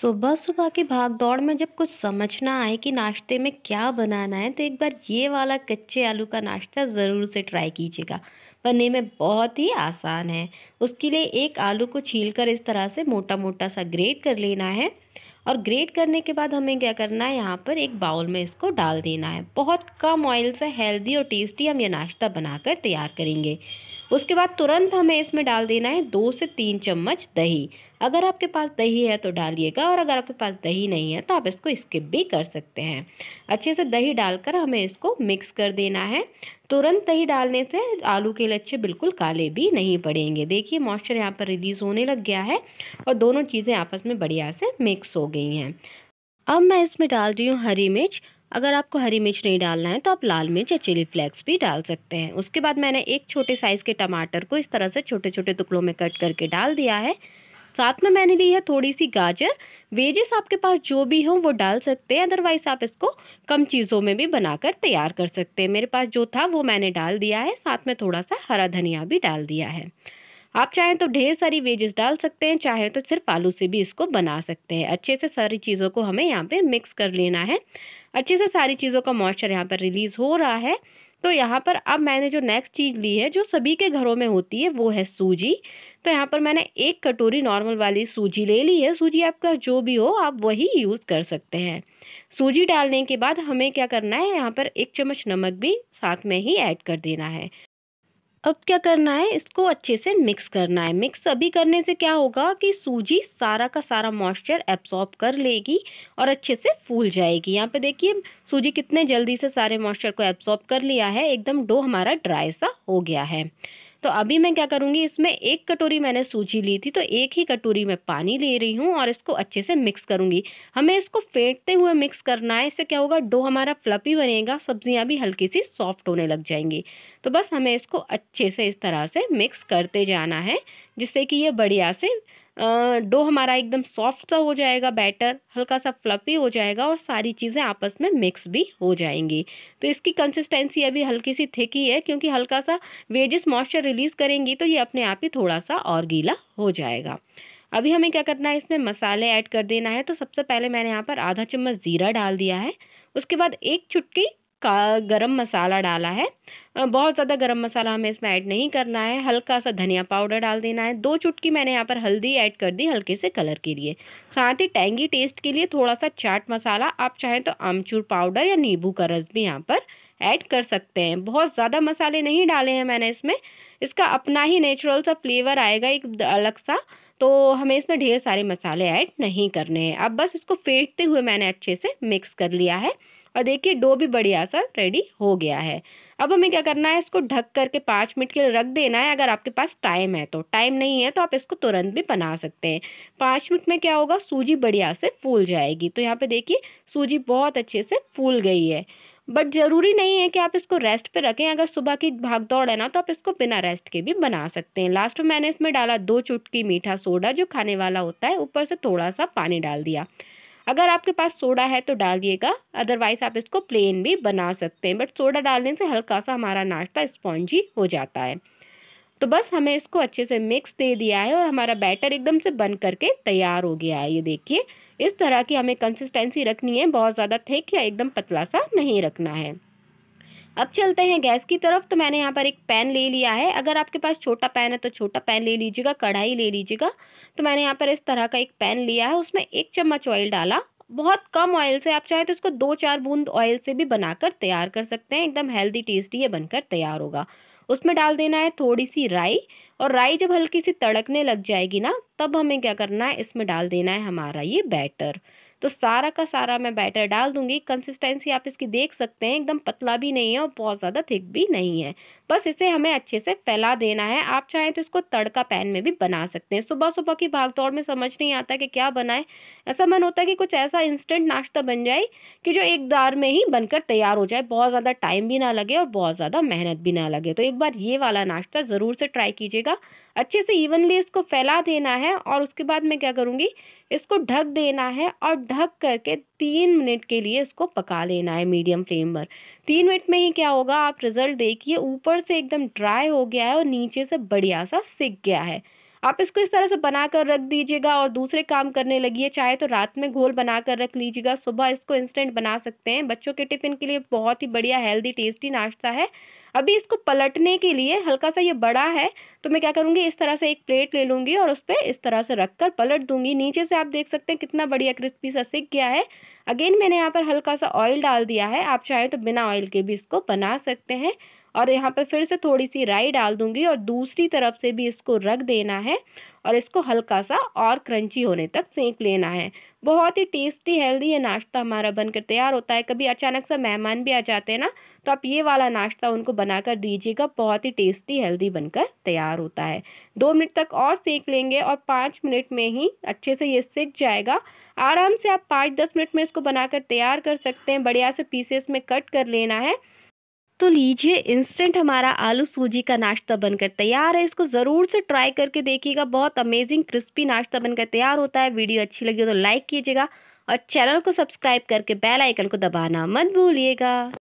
सुबह सुबह की भाग दौड़ में जब कुछ समझ ना आए कि नाश्ते में क्या बनाना है तो एक बार ये वाला कच्चे आलू का नाश्ता ज़रूर से ट्राई कीजिएगा बनने में बहुत ही आसान है उसके लिए एक आलू को छील कर इस तरह से मोटा मोटा सा ग्रेट कर लेना है और ग्रेट करने के बाद हमें क्या करना है यहाँ पर एक बाउल में इसको डाल देना है बहुत कम ऑयल से हेल्दी और टेस्टी हम ये नाश्ता बनाकर तैयार करेंगे उसके बाद तुरंत हमें इसमें डाल देना है दो से तीन चम्मच दही अगर आपके पास दही है तो डालिएगा और अगर आपके पास दही नहीं है तो आप इसको स्किप भी कर सकते हैं अच्छे से दही डालकर हमें इसको मिक्स कर देना है तुरंत दही डालने से आलू के लच्छे बिल्कुल काले भी नहीं पड़ेंगे देखिए मॉइस्चर यहाँ पर रिलीज़ होने लग गया है और दोनों चीज़ें आपस में बढ़िया से मिक्स हो गई हैं अब मैं इसमें डाल रही हूँ हरी मिर्च अगर आपको हरी मिर्च नहीं डालना है तो आप लाल मिर्च या चिली फ्लेक्स भी डाल सकते हैं उसके बाद मैंने एक छोटे साइज़ के टमाटर को इस तरह से छोटे छोटे टुकड़ों में कट करके डाल दिया है साथ में मैंने ली है थोड़ी सी गाजर वेजेस आपके पास जो भी हो वो डाल सकते हैं अदरवाइज आप इसको कम चीज़ों में भी बनाकर तैयार कर सकते हैं मेरे पास जो था वो मैंने डाल दिया है साथ में थोड़ा सा हरा धनिया भी डाल दिया है आप चाहें तो ढेर सारी वेजेस डाल सकते हैं चाहे तो सिर्फ आलू से भी इसको बना सकते हैं अच्छे से सारी चीज़ों को हमें यहाँ पे मिक्स कर लेना है अच्छे से सारी चीज़ों का मॉइस्चर यहाँ पर रिलीज़ हो रहा है तो यहाँ पर अब मैंने जो नेक्स्ट चीज़ ली है जो सभी के घरों में होती है वो है सूजी तो यहाँ पर मैंने एक कटोरी नॉर्मल वाली सूजी ले ली है सूजी आपका जो भी हो आप वही यूज़ कर सकते हैं सूजी डालने के बाद हमें क्या करना है यहाँ पर एक चम्मच नमक भी साथ में ही ऐड कर देना है अब क्या करना है इसको अच्छे से मिक्स करना है मिक्स अभी करने से क्या होगा कि सूजी सारा का सारा मॉइस्चर एब्सॉर्ब कर लेगी और अच्छे से फूल जाएगी यहाँ पे देखिए सूजी कितने जल्दी से सारे मॉइस्चर को एब्सॉर्ब कर लिया है एकदम डो हमारा ड्राई सा हो गया है तो अभी मैं क्या करूँगी इसमें एक कटोरी मैंने सूजी ली थी तो एक ही कटोरी में पानी ले रही हूँ और इसको अच्छे से मिक्स करूँगी हमें इसको फेंटते हुए मिक्स करना है इससे क्या होगा डो हमारा फ्लपी बनेगा सब्जियाँ भी हल्की सी सॉफ्ट होने लग जाएंगी तो बस हमें इसको अच्छे से इस तरह से मिक्स करते जाना है जिससे कि ये बढ़िया से डो हमारा एकदम सॉफ्ट सा हो जाएगा बैटर हल्का सा फ्लफी हो जाएगा और सारी चीज़ें आपस में मिक्स भी हो जाएंगी तो इसकी कंसिस्टेंसी अभी हल्की सी थिक ही है क्योंकि हल्का सा वेजिस मॉइस्चर रिलीज़ करेंगी तो ये अपने आप ही थोड़ा सा और गीला हो जाएगा अभी हमें क्या करना है इसमें मसाले ऐड कर देना है तो सबसे पहले मैंने यहाँ पर आधा चम्मच ज़ीरा डाल दिया है उसके बाद एक चुटकी का गरम मसाला डाला है बहुत ज़्यादा गरम मसाला हमें इसमें ऐड नहीं करना है हल्का सा धनिया पाउडर डाल देना है दो चुटकी मैंने यहाँ पर हल्दी ऐड कर दी हल्के से कलर के लिए साथ ही टैंगी टेस्ट के लिए थोड़ा सा चाट मसाला आप चाहें तो आमचूर पाउडर या नींबू का रस भी यहाँ पर ऐड कर सकते हैं बहुत ज़्यादा मसाले नहीं डाले हैं मैंने इसमें इसका अपना ही नेचुरल सा फ्लेवर आएगा एक अलग सा तो हमें इसमें ढेर सारे मसाले ऐड नहीं करने हैं अब बस इसको फेंटते हुए मैंने अच्छे से मिक्स कर लिया है और देखिए डो भी बढ़िया सा रेडी हो गया है अब हमें क्या करना है इसको ढक करके पाँच मिनट के लिए रख देना है अगर आपके पास टाइम है तो टाइम नहीं है तो आप इसको तुरंत भी बना सकते हैं पाँच मिनट में क्या होगा सूजी बढ़िया से फूल जाएगी तो यहाँ पे देखिए सूजी बहुत अच्छे से फूल गई है बट ज़रूरी नहीं है कि आप इसको रेस्ट पे रखें अगर सुबह की भाग दौड़ है ना तो आप इसको बिना रेस्ट के भी बना सकते हैं लास्ट में मैंने इसमें डाला दो चुटकी मीठा सोडा जो खाने वाला होता है ऊपर से थोड़ा सा पानी डाल दिया अगर आपके पास सोडा है तो डालिएगा अदरवाइज़ आप इसको प्लेन भी बना सकते हैं बट सोडा डालने से हल्का सा हमारा नाश्ता स्पॉन्जी हो जाता है तो बस हमें इसको अच्छे से मिक्स दे दिया है और हमारा बैटर एकदम से बन करके तैयार हो गया है ये देखिए इस तरह की हमें कंसिस्टेंसी रखनी है बहुत ज़्यादा थिक या एकदम पतला सा नहीं रखना है अब चलते हैं गैस की तरफ तो मैंने यहाँ पर एक पैन ले लिया है अगर आपके पास छोटा पैन है तो छोटा पैन ले लीजिएगा कढ़ाई ले लीजिएगा तो मैंने यहाँ पर इस तरह का एक पैन लिया है उसमें एक चम्मच ऑयल डाला बहुत कम ऑयल से आप चाहे तो इसको दो चार बूंद ऑयल से भी बनाकर तैयार कर सकते हैं एकदम हेल्दी टेस्टी ये बनकर तैयार होगा उसमें डाल देना है थोड़ी सी राई और राई जब हल्की सी तड़कने लग जाएगी ना तब हमें क्या करना है इसमें डाल देना है हमारा ये बैटर तो सारा का सारा मैं बैटर डाल दूंगी कंसिस्टेंसी आप इसकी देख सकते हैं एकदम पतला भी नहीं है और बहुत ज़्यादा थिक भी नहीं है बस इसे हमें अच्छे से फैला देना है आप चाहें तो इसको तड़का पैन में भी बना सकते हैं सुबह सुबह की भागदौड़ में समझ नहीं आता कि क्या बनाए ऐसा मन होता है कि कुछ ऐसा इंस्टेंट नाश्ता बन जाए कि जो एक दार में ही बनकर तैयार हो जाए बहुत ज़्यादा टाइम भी ना लगे और बहुत ज़्यादा मेहनत भी ना लगे तो एक बार ये वाला नाश्ता ज़रूर से ट्राई कीजिएगा अच्छे से इवनली इसको फैला देना है और उसके बाद मैं क्या करूँगी इसको ढक देना है और ढक करके तीन मिनट के लिए इसको पका लेना है मीडियम फ्लेम पर तीन मिनट में ही क्या होगा आप रिज़ल्ट देखिए ऊपर ऊपर से एकदम ड्राई हो गया है और नीचे से बढ़िया सा सिक गया है आप इसको इस तरह से बना कर रख दीजिएगा और दूसरे काम करने लगी है चाहे तो रात में घोल बना कर रख लीजिएगा सुबह इसको इंस्टेंट बना सकते हैं बच्चों के टिफ़िन के लिए बहुत ही बढ़िया हेल्दी टेस्टी नाश्ता है अभी इसको पलटने के लिए हल्का सा ये बड़ा है तो मैं क्या करूँगी इस तरह से एक प्लेट ले लूँगी और उस पर इस तरह से रख कर पलट दूँगी नीचे से आप देख सकते हैं कितना बढ़िया क्रिस्पी सा सिक गया है अगेन मैंने यहाँ पर हल्का सा ऑयल डाल दिया है आप चाहे तो बिना ऑयल के भी इसको बना सकते हैं और यहाँ पर फिर से थोड़ी सी राई डाल दूंगी और दूसरी तरफ से भी इसको रख देना है और इसको हल्का सा और क्रंची होने तक सेंक लेना है बहुत ही टेस्टी हेल्दी ये नाश्ता हमारा बनकर तैयार होता है कभी अचानक से मेहमान भी आ जाते हैं ना तो आप ये वाला नाश्ता उनको बनाकर दीजिएगा बहुत ही टेस्टी हेल्दी बनकर तैयार होता है दो मिनट तक और सेक लेंगे और पाँच मिनट में ही अच्छे से ये सेक जाएगा आराम से आप पाँच दस मिनट में इसको बनाकर तैयार कर सकते हैं बढ़िया से पीसेस में कट कर लेना है तो लीजिए इंस्टेंट हमारा आलू सूजी का नाश्ता बनकर तैयार है इसको ज़रूर से ट्राई करके देखिएगा बहुत अमेजिंग क्रिस्पी नाश्ता बनकर तैयार होता है वीडियो अच्छी लगी हो तो लाइक कीजिएगा और चैनल को सब्सक्राइब करके बेल आइकन को दबाना मत भूलिएगा